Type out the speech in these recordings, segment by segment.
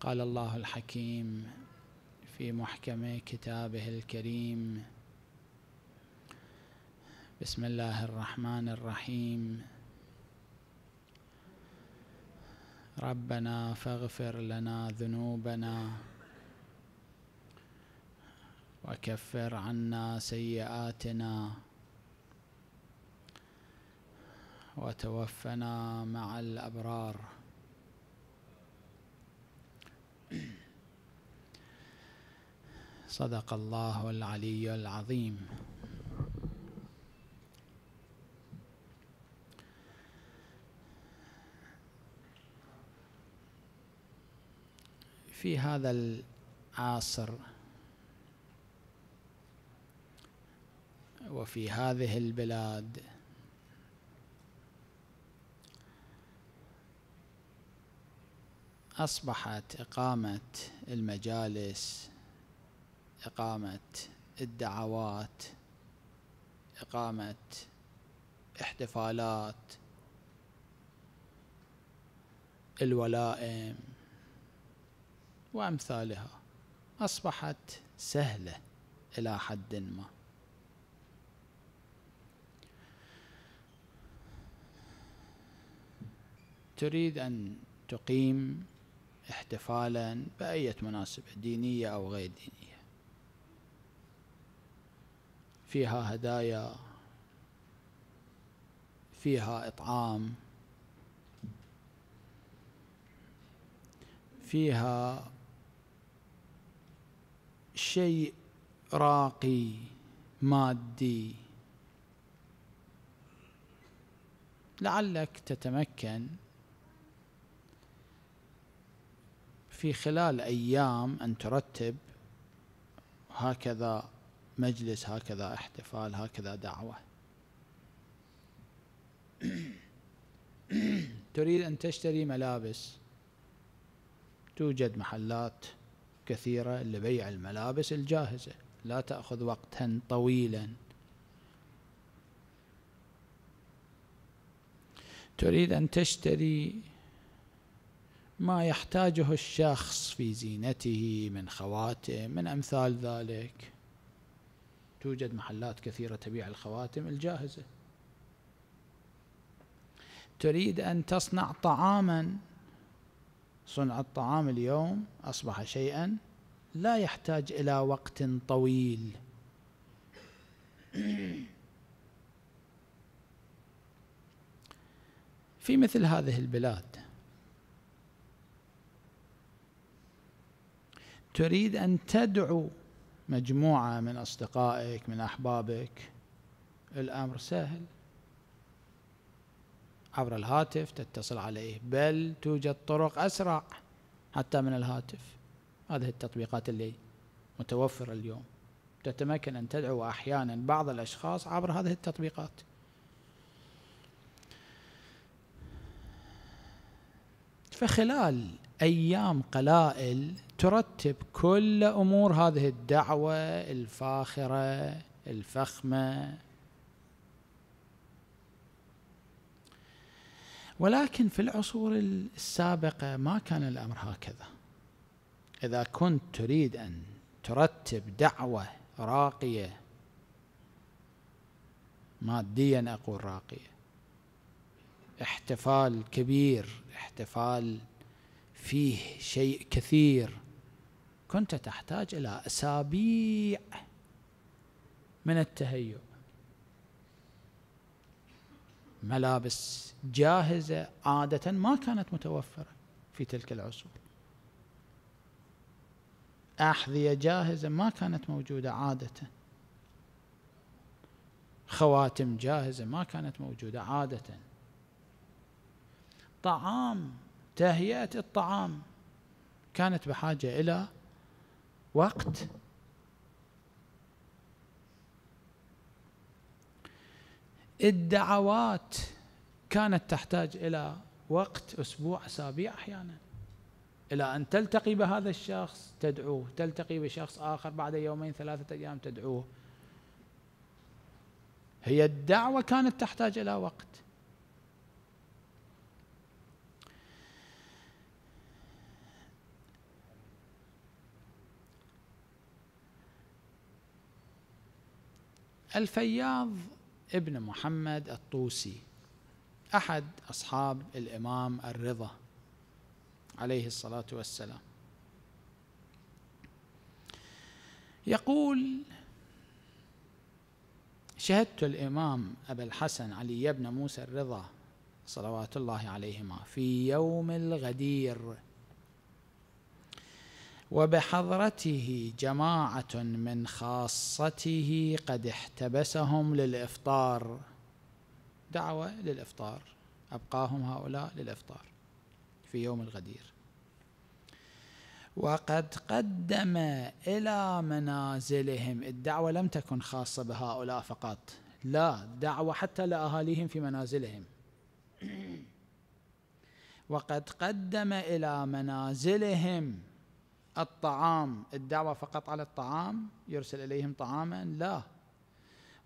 قال الله الحكيم في محكم كتابه الكريم بسم الله الرحمن الرحيم ربنا فاغفر لنا ذنوبنا وكفر عنا سيئاتنا وتوفنا مع الأبرار صدق الله العلي العظيم في هذا العصر وفي هذه البلاد أصبحت إقامة المجالس إقامة الدعوات إقامة احتفالات الولائم وأمثالها أصبحت سهلة إلى حد ما تريد أن تقيم احتفالا بأية مناسبة دينية أو غير دينية فيها هدايا فيها إطعام فيها شيء راقي مادي لعلك تتمكن في خلال أيام أن ترتب هكذا مجلس هكذا احتفال هكذا دعوة تريد أن تشتري ملابس توجد محلات كثيرة لبيع الملابس الجاهزة لا تأخذ وقتا طويلا تريد أن تشتري ما يحتاجه الشخص في زينته من خواتم من أمثال ذلك توجد محلات كثيرة تبيع الخواتم الجاهزة تريد أن تصنع طعاما صنع الطعام اليوم أصبح شيئا لا يحتاج إلى وقت طويل في مثل هذه البلاد تريد أن تدعو مجموعة من أصدقائك من أحبابك الأمر سهل عبر الهاتف تتصل عليه بل توجد طرق أسرع حتى من الهاتف هذه التطبيقات اللي متوفرة اليوم تتمكن أن تدعو أحيانا بعض الأشخاص عبر هذه التطبيقات فخلال أيام قلائل ترتب كل امور هذه الدعوه الفاخره الفخمه ولكن في العصور السابقه ما كان الامر هكذا اذا كنت تريد ان ترتب دعوه راقيه ماديا اقول راقيه احتفال كبير احتفال فيه شيء كثير كنت تحتاج إلى أسابيع من التهيؤ ملابس جاهزة عادة ما كانت متوفرة في تلك العصور أحذية جاهزة ما كانت موجودة عادة خواتم جاهزة ما كانت موجودة عادة طعام تهيئة الطعام كانت بحاجة إلى وقت الدعوات كانت تحتاج الى وقت اسبوع اسابيع احيانا الى ان تلتقي بهذا الشخص تدعوه تلتقي بشخص اخر بعد يومين ثلاثه ايام تدعوه هي الدعوه كانت تحتاج الى وقت الفياض ابن محمد الطوسي احد اصحاب الامام الرضا عليه الصلاه والسلام يقول شهدت الامام ابا الحسن علي بن موسى الرضا صلوات الله عليهما في يوم الغدير وبحضرته جماعه من خاصته قد احتبسهم للافطار دعوه للافطار ابقاهم هؤلاء للافطار في يوم الغدير وقد قدم الى منازلهم الدعوه لم تكن خاصه بهؤلاء فقط لا دعوه حتى لاهاليهم في منازلهم وقد قدم الى منازلهم الطعام الدعوة فقط على الطعام يرسل إليهم طعاما لا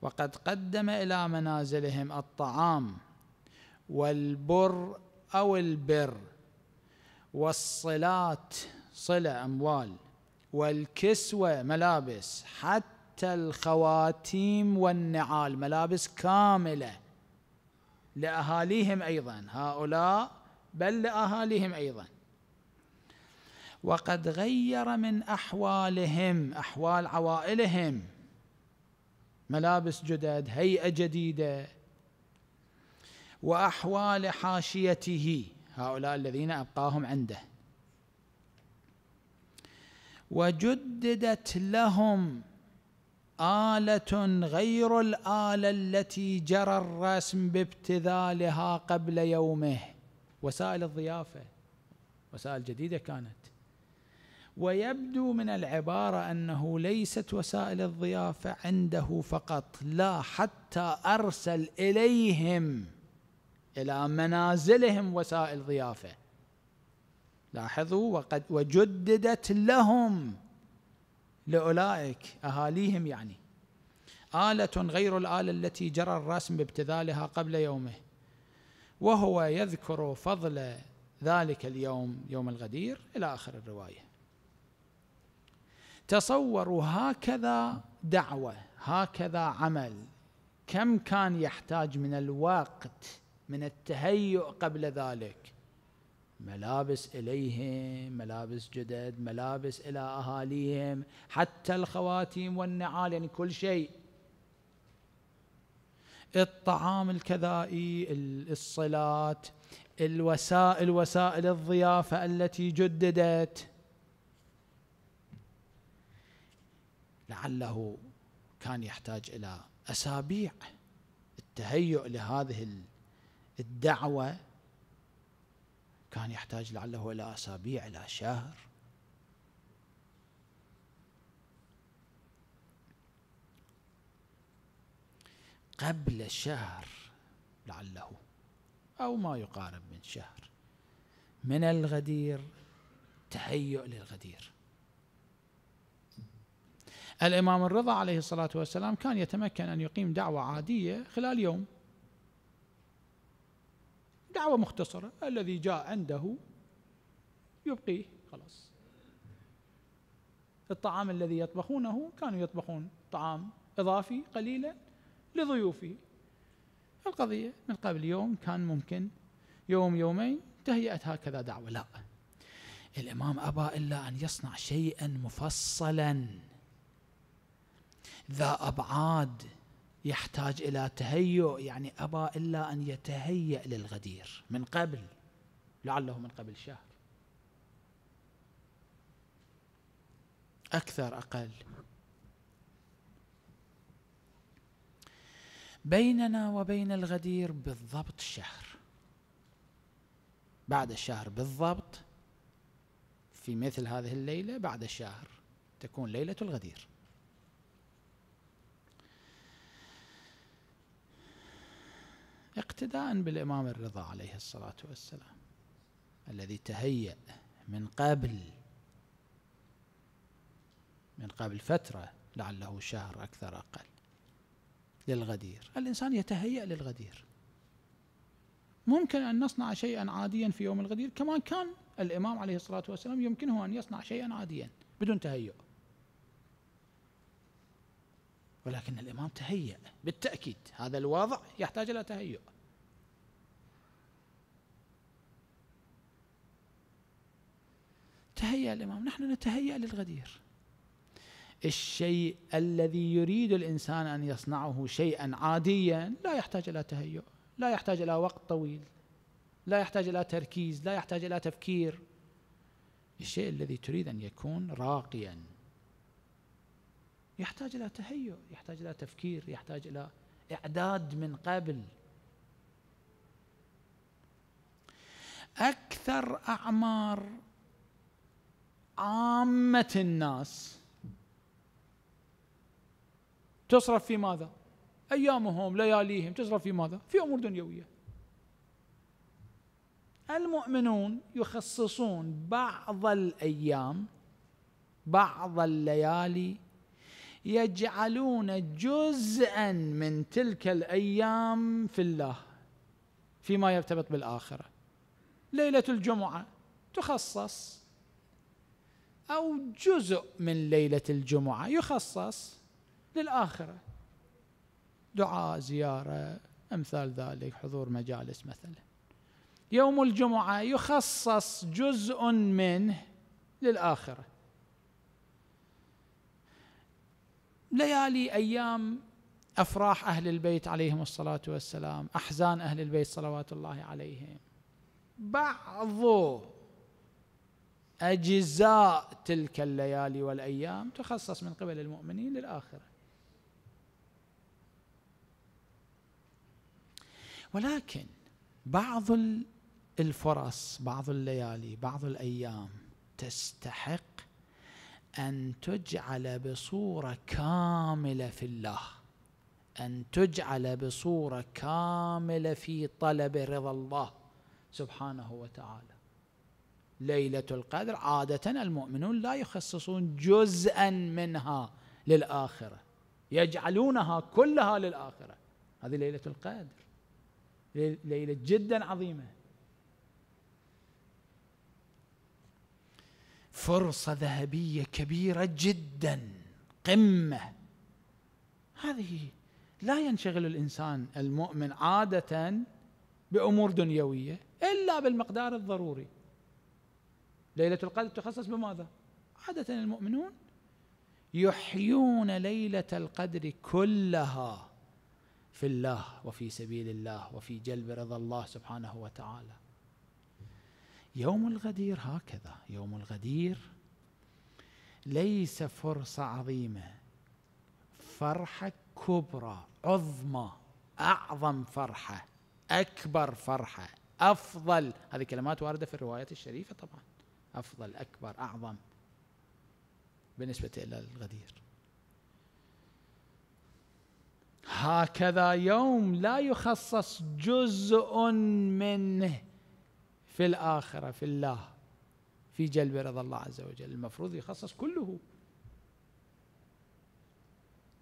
وقد قدم إلى منازلهم الطعام والبر أو البر والصلاة صلة أموال والكسوة ملابس حتى الخواتيم والنعال ملابس كاملة لأهاليهم أيضا هؤلاء بل لأهاليهم أيضا وقد غير من احوالهم احوال عوائلهم ملابس جدد هيئه جديده واحوال حاشيته هؤلاء الذين ابقاهم عنده وجددت لهم آلة غير الآلة التي جرى الرسم بابتذالها قبل يومه وسائل الضيافة وسائل جديدة كانت ويبدو من العباره انه ليست وسائل الضيافه عنده فقط لا حتى ارسل اليهم الى منازلهم وسائل ضيافه لاحظوا وقد وجددت لهم لاولئك اهاليهم يعني آلة غير الآلة التي جرى الرسم بابتذالها قبل يومه وهو يذكر فضل ذلك اليوم يوم الغدير إلى آخر الرواية تصوروا هكذا دعوه هكذا عمل كم كان يحتاج من الوقت من التهيؤ قبل ذلك ملابس اليهم ملابس جدد ملابس الى اهاليهم حتى الخواتيم والنعال يعني كل شيء الطعام الكذائي الصلاه الوسائل وسائل الضيافه التي جددت لعله كان يحتاج الى اسابيع التهيؤ لهذه الدعوه كان يحتاج لعله الى اسابيع الى شهر قبل شهر لعله او ما يقارب من شهر من الغدير تهيؤ للغدير الإمام الرضا عليه الصلاة والسلام كان يتمكن أن يقيم دعوة عادية خلال يوم دعوة مختصرة الذي جاء عنده يبقيه خلاص الطعام الذي يطبخونه كانوا يطبخون طعام إضافي قليلا لضيوفه القضية من قبل يوم كان ممكن يوم يومين تهيأت هكذا دعوة لا الإمام أبى إلا أن يصنع شيئا مفصلا ذا أبعاد يحتاج إلى تهيؤ يعني أبى إلا أن يتهيأ للغدير من قبل لعله من قبل شهر أكثر أقل بيننا وبين الغدير بالضبط شهر بعد الشهر بالضبط في مثل هذه الليلة بعد الشهر تكون ليلة الغدير اقتداء بالإمام الرضا عليه الصلاة والسلام الذي تهيأ من قبل من قبل فترة لعله شهر أكثر أقل للغدير الإنسان يتهيأ للغدير ممكن أن نصنع شيئا عاديا في يوم الغدير كما كان الإمام عليه الصلاة والسلام يمكنه أن يصنع شيئا عاديا بدون تهيؤ ولكن الإمام تهيأ بالتأكيد هذا الوضع يحتاج إلى تهيؤ تهيأ الإمام نحن نتهيأ للغدير الشيء الذي يريد الإنسان أن يصنعه شيئا عاديا لا يحتاج إلى تهيؤ لا يحتاج إلى وقت طويل لا يحتاج إلى تركيز لا يحتاج إلى تفكير الشيء الذي تريد أن يكون راقيا يحتاج إلى تهيؤ يحتاج إلى تفكير يحتاج إلى إعداد من قبل أكثر أعمار عامة الناس تصرف في ماذا؟ أيامهم لياليهم تصرف في ماذا؟ في أمور دنيوية المؤمنون يخصصون بعض الأيام بعض الليالي يجعلون جزءا من تلك الايام في الله فيما يرتبط بالاخره ليله الجمعه تخصص او جزء من ليله الجمعه يخصص للاخره دعاء زياره امثال ذلك حضور مجالس مثلا يوم الجمعه يخصص جزء منه للاخره ليالي ايام افراح اهل البيت عليهم الصلاه والسلام احزان اهل البيت صلوات الله عليهم بعض اجزاء تلك الليالي والايام تخصص من قبل المؤمنين للاخره ولكن بعض الفرص بعض الليالي بعض الايام تستحق ان تجعل بصوره كامله في الله ان تجعل بصوره كامله في طلب رضا الله سبحانه وتعالى ليله القدر عاده المؤمنون لا يخصصون جزءا منها للاخره يجعلونها كلها للاخره هذه ليله القدر ليله جدا عظيمه فرصه ذهبيه كبيره جدا قمه هذه لا ينشغل الانسان المؤمن عاده بامور دنيويه الا بالمقدار الضروري ليله القدر تخصص بماذا عاده المؤمنون يحيون ليله القدر كلها في الله وفي سبيل الله وفي جلب رضا الله سبحانه وتعالى يوم الغدير هكذا يوم الغدير ليس فرصه عظيمه فرحه كبرى عظمى اعظم فرحه اكبر فرحه افضل هذه كلمات وارده في الروايات الشريفه طبعا افضل اكبر اعظم بالنسبه الى الغدير هكذا يوم لا يخصص جزء منه في الآخرة في الله في جلب رضا الله عز وجل المفروض يخصص كله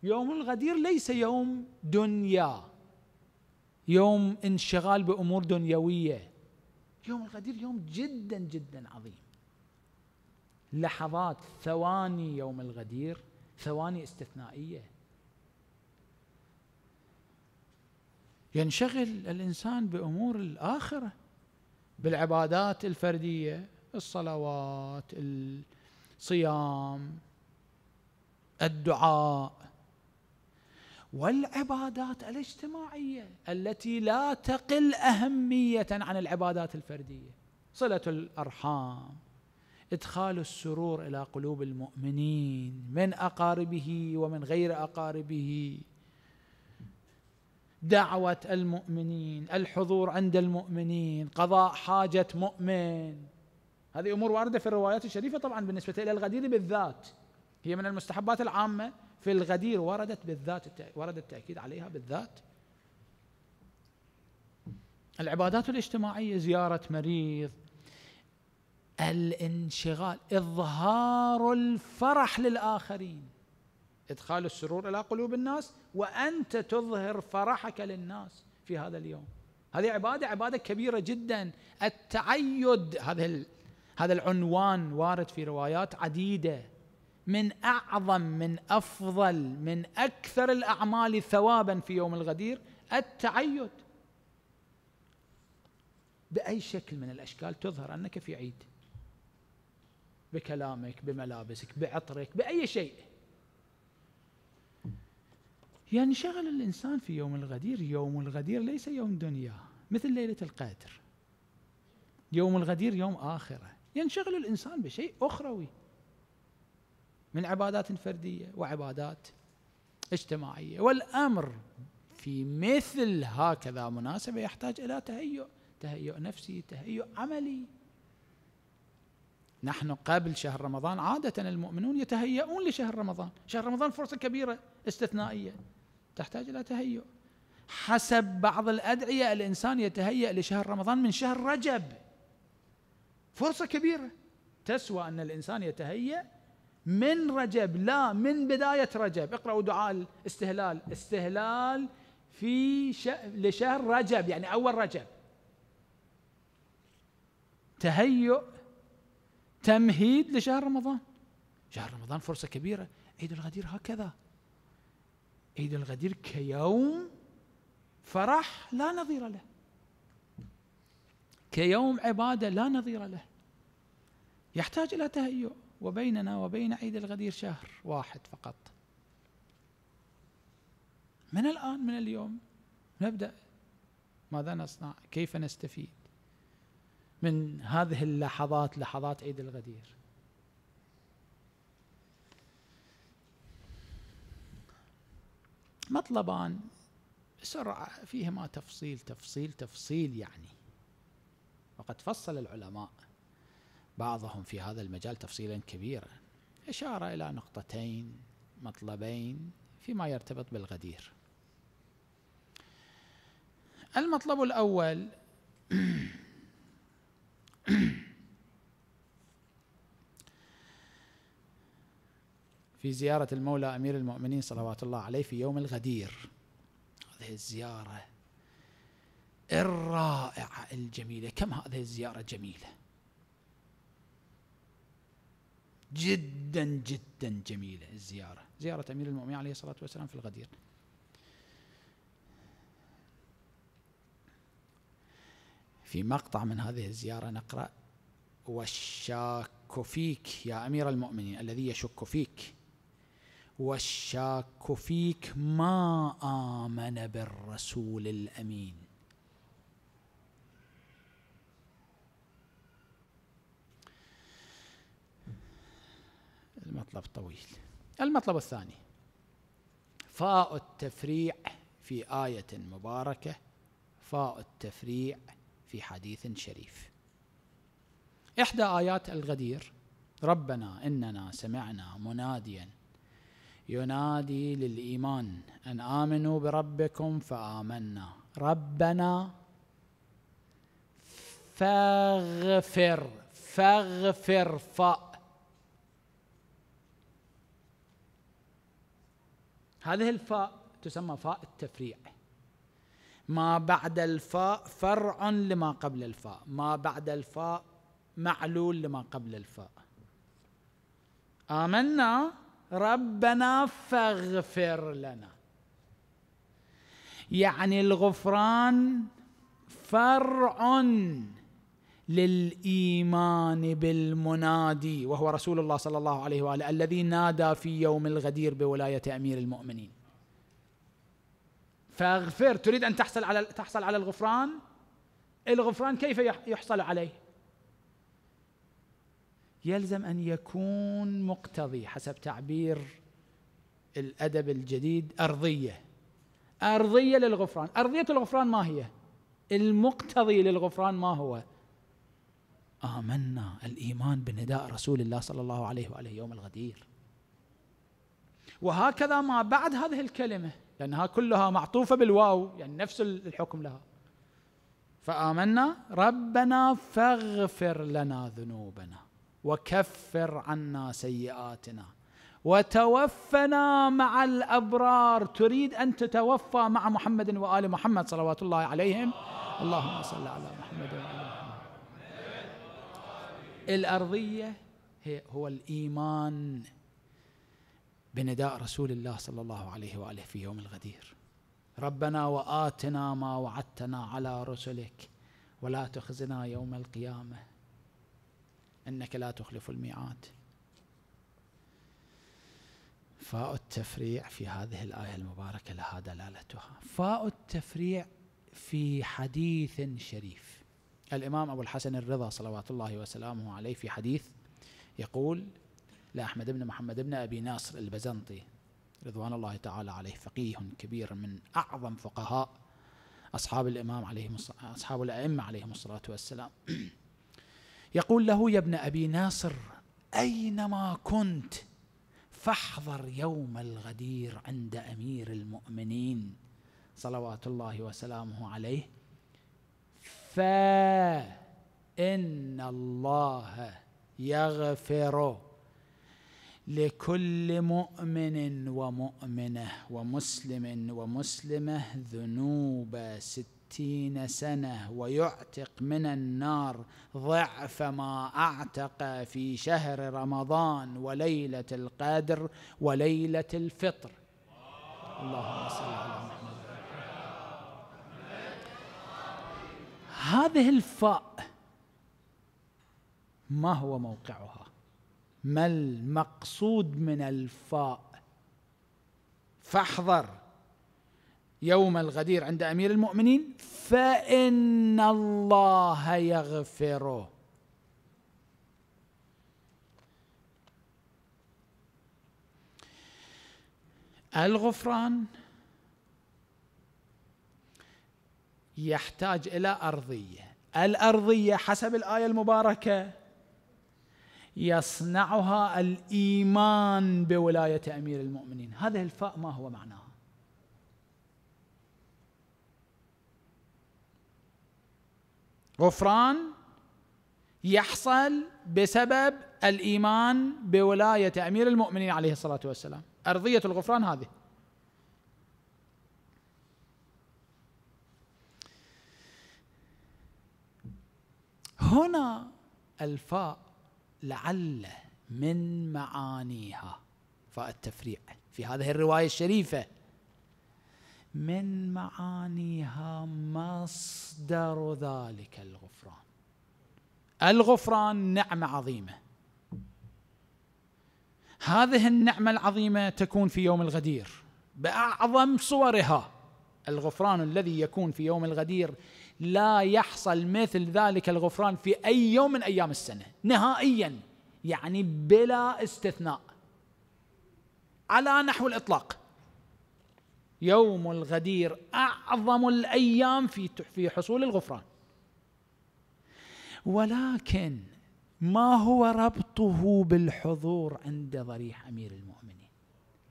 يوم الغدير ليس يوم دنيا يوم انشغال بأمور دنيوية يوم الغدير يوم جدا جدا عظيم لحظات ثواني يوم الغدير ثواني استثنائيه ينشغل الانسان بامور الاخره بالعبادات الفرديه الصلوات الصيام الدعاء والعبادات الاجتماعيه التي لا تقل اهميه عن العبادات الفرديه صله الارحام ادخال السرور الى قلوب المؤمنين من اقاربه ومن غير اقاربه دعوة المؤمنين الحضور عند المؤمنين قضاء حاجة مؤمن هذه أمور واردة في الروايات الشريفة طبعا بالنسبة إلى الغدير بالذات هي من المستحبات العامة في الغدير وردت بالذات ورد التأكيد عليها بالذات العبادات الاجتماعية زيارة مريض الانشغال إظهار الفرح للآخرين إدخال السرور إلى قلوب الناس وأنت تظهر فرحك للناس في هذا اليوم هذه عبادة عبادة كبيرة جدا التعيد هذا هذا العنوان وارد في روايات عديدة من أعظم من أفضل من أكثر الأعمال ثوابا في يوم الغدير التعيد بأي شكل من الأشكال تظهر أنك في عيد بكلامك بملابسك بعطرك بأي شيء ينشغل يعني الإنسان في يوم الغدير يوم الغدير ليس يوم دنيا مثل ليلة القدر يوم الغدير يوم آخرة ينشغل الإنسان بشيء أخروي من عبادات فردية وعبادات اجتماعية والأمر في مثل هكذا مناسبة يحتاج إلى تهيؤ تهيؤ نفسي تهيؤ عملي نحن قبل شهر رمضان عادة المؤمنون يتهيؤون لشهر رمضان شهر رمضان فرصة كبيرة استثنائية تحتاج إلى تهيؤ حسب بعض الأدعية الإنسان يتهيأ لشهر رمضان من شهر رجب فرصة كبيرة تسوى أن الإنسان يتهيأ من رجب لا من بداية رجب اقرأوا دعاء الاستهلال استهلال في ش... لشهر رجب يعني أول رجب تهيؤ تمهيد لشهر رمضان شهر رمضان فرصة كبيرة عيد الغدير هكذا عيد الغدير كيوم فرح لا نظير له كيوم عباده لا نظير له يحتاج الى تهيؤ وبيننا وبين عيد الغدير شهر واحد فقط من الان من اليوم نبدا ماذا نصنع كيف نستفيد من هذه اللحظات لحظات عيد الغدير مطلبان بسرعة فيهما تفصيل تفصيل تفصيل يعني وقد فصل العلماء بعضهم في هذا المجال تفصيلا كبيرا إشارة إلى نقطتين مطلبين فيما يرتبط بالغدير المطلب الأول في زيارة المولى أمير المؤمنين صلوات الله عليه في يوم الغدير هذه الزيارة الرائعة الجميلة كم هذه الزيارة جميلة جدا جدا جميلة الزيارة زيارة أمير المؤمنين عليه الصلاة والسلام في الغدير في مقطع من هذه الزيارة نقرأ والشاك فيك يا أمير المؤمنين الذي يشك فيك والشاك فيك ما آمن بالرسول الأمين المطلب طويل المطلب الثاني فاء التفريع في آية مباركة فاء التفريع في حديث شريف إحدى آيات الغدير ربنا إننا سمعنا مناديا ينادي للإيمان أن آمنوا بربكم فآمنا ربنا فاغفر فاغفر ف هذه الفاء تسمى فاء التفريع ما بعد الفاء فرع لما قبل الفاء ما بعد الفاء معلول لما قبل الفاء آمنا ربنا فاغفر لنا يعني الغفران فرع للايمان بالمنادي وهو رسول الله صلى الله عليه واله الذي نادى في يوم الغدير بولايه امير المؤمنين فاغفر تريد ان تحصل على تحصل على الغفران الغفران كيف يحصل عليه يلزم ان يكون مقتضي حسب تعبير الادب الجديد ارضيه ارضيه للغفران، ارضيه الغفران ما هي؟ المقتضي للغفران ما هو؟ آمنا الإيمان بنداء رسول الله صلى الله عليه وآله يوم الغدير وهكذا ما بعد هذه الكلمة لأنها كلها معطوفة بالواو يعني نفس الحكم لها فآمنا ربنا فاغفر لنا ذنوبنا وكفر عنا سيئاتنا وتوفنا مع الابرار تريد ان تتوفى مع محمد وال محمد صلوات الله عليهم اللهم صل على محمد وآل محمد الارضيه هي هو الايمان بنداء رسول الله صلى الله عليه واله في يوم الغدير ربنا واتنا ما وعدتنا على رسلك ولا تخزنا يوم القيامه إنك لا تخلف الميعاد فاء التفريع في هذه الآية المباركة لها دلالتها فاء التفريع في حديث شريف الإمام أبو الحسن الرضا صلوات الله وسلامه عليه في حديث يقول لأحمد بن محمد بن أبي ناصر البزنطي رضوان الله تعالى عليه فقيه كبير من أعظم فقهاء أصحاب الإمام عليهم أصحاب الأئمة عليهم الصلاة والسلام يقول له يا ابن ابي ناصر اينما كنت فاحضر يوم الغدير عند امير المؤمنين صلوات الله وسلامه عليه فان الله يغفر لكل مؤمن ومؤمنه ومسلم ومسلمه ذنوب ست ستين سنة ويعتق من النار ضعف ما أعتق في شهر رمضان وليلة القدر وليلة الفطر اللهم صل على محمد هذه الفاء ما هو موقعها ما المقصود من الفاء فاحذر يوم الغدير عند امير المؤمنين فان الله يغفره الغفران يحتاج الى ارضيه الارضيه حسب الايه المباركه يصنعها الايمان بولايه امير المؤمنين هذه الفاء ما هو معناها غفران يحصل بسبب الايمان بولايه امير المؤمنين عليه الصلاه والسلام ارضيه الغفران هذه هنا الفاء لعل من معانيها فاء التفريع في هذه الروايه الشريفه من معانيها مصدر ذلك الغفران الغفران نعمه عظيمه هذه النعمه العظيمه تكون في يوم الغدير باعظم صورها الغفران الذي يكون في يوم الغدير لا يحصل مثل ذلك الغفران في اي يوم من ايام السنه نهائيا يعني بلا استثناء على نحو الاطلاق يوم الغدير اعظم الايام في في حصول الغفران ولكن ما هو ربطه بالحضور عند ضريح امير المؤمنين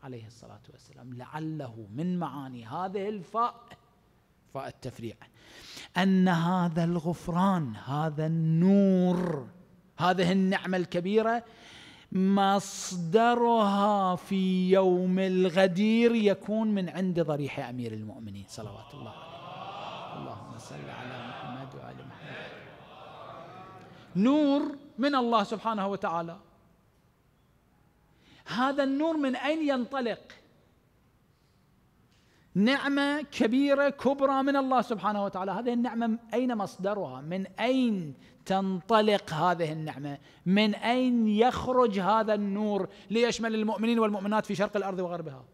عليه الصلاه والسلام لعله من معاني هذه الفاء فاء التفريع ان هذا الغفران هذا النور هذه النعمه الكبيره مصدرها في يوم الغدير يكون من عند ضريح أمير المؤمنين صلوات الله عليه اللهم صل على محمد وآل محمد نور من الله سبحانه وتعالى هذا النور من أين ينطلق نعمة كبيرة كبرى من الله سبحانه وتعالى هذه النعمة أين مصدرها من أين تنطلق هذه النعمه من اين يخرج هذا النور ليشمل المؤمنين والمؤمنات في شرق الارض وغربها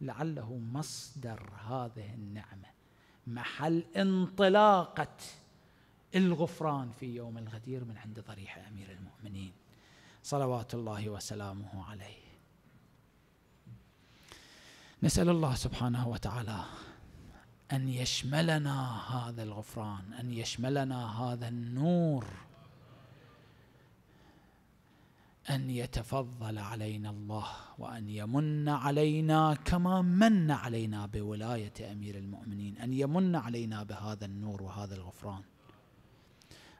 لعله مصدر هذه النعمه محل انطلاقه الغفران في يوم الغدير من عند ضريح امير المؤمنين صلوات الله وسلامه عليه نسال الله سبحانه وتعالى ان يشملنا هذا الغفران ان يشملنا هذا النور ان يتفضل علينا الله وان يمن علينا كما من علينا بولايه امير المؤمنين ان يمن علينا بهذا النور وهذا الغفران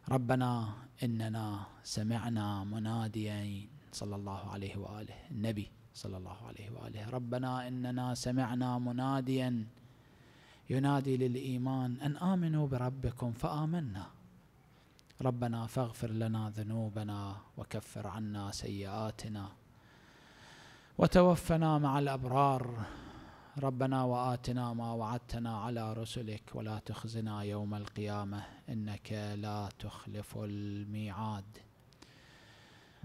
ربنا اننا سمعنا مناديا صلى الله عليه واله النبي صلى الله عليه واله ربنا اننا سمعنا مناديا ينادي للايمان ان امنوا بربكم فامنا ربنا فاغفر لنا ذنوبنا وكفر عنا سيئاتنا وتوفنا مع الابرار ربنا واتنا ما وعدتنا على رسلك ولا تخزنا يوم القيامه انك لا تخلف الميعاد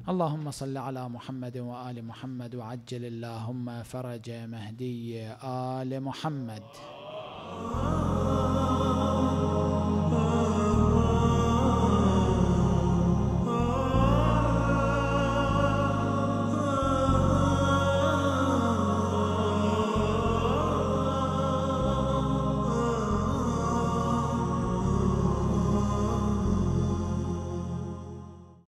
اللهم صل على محمد وال محمد وعجل اللهم فرج مهدي ال محمد Oh.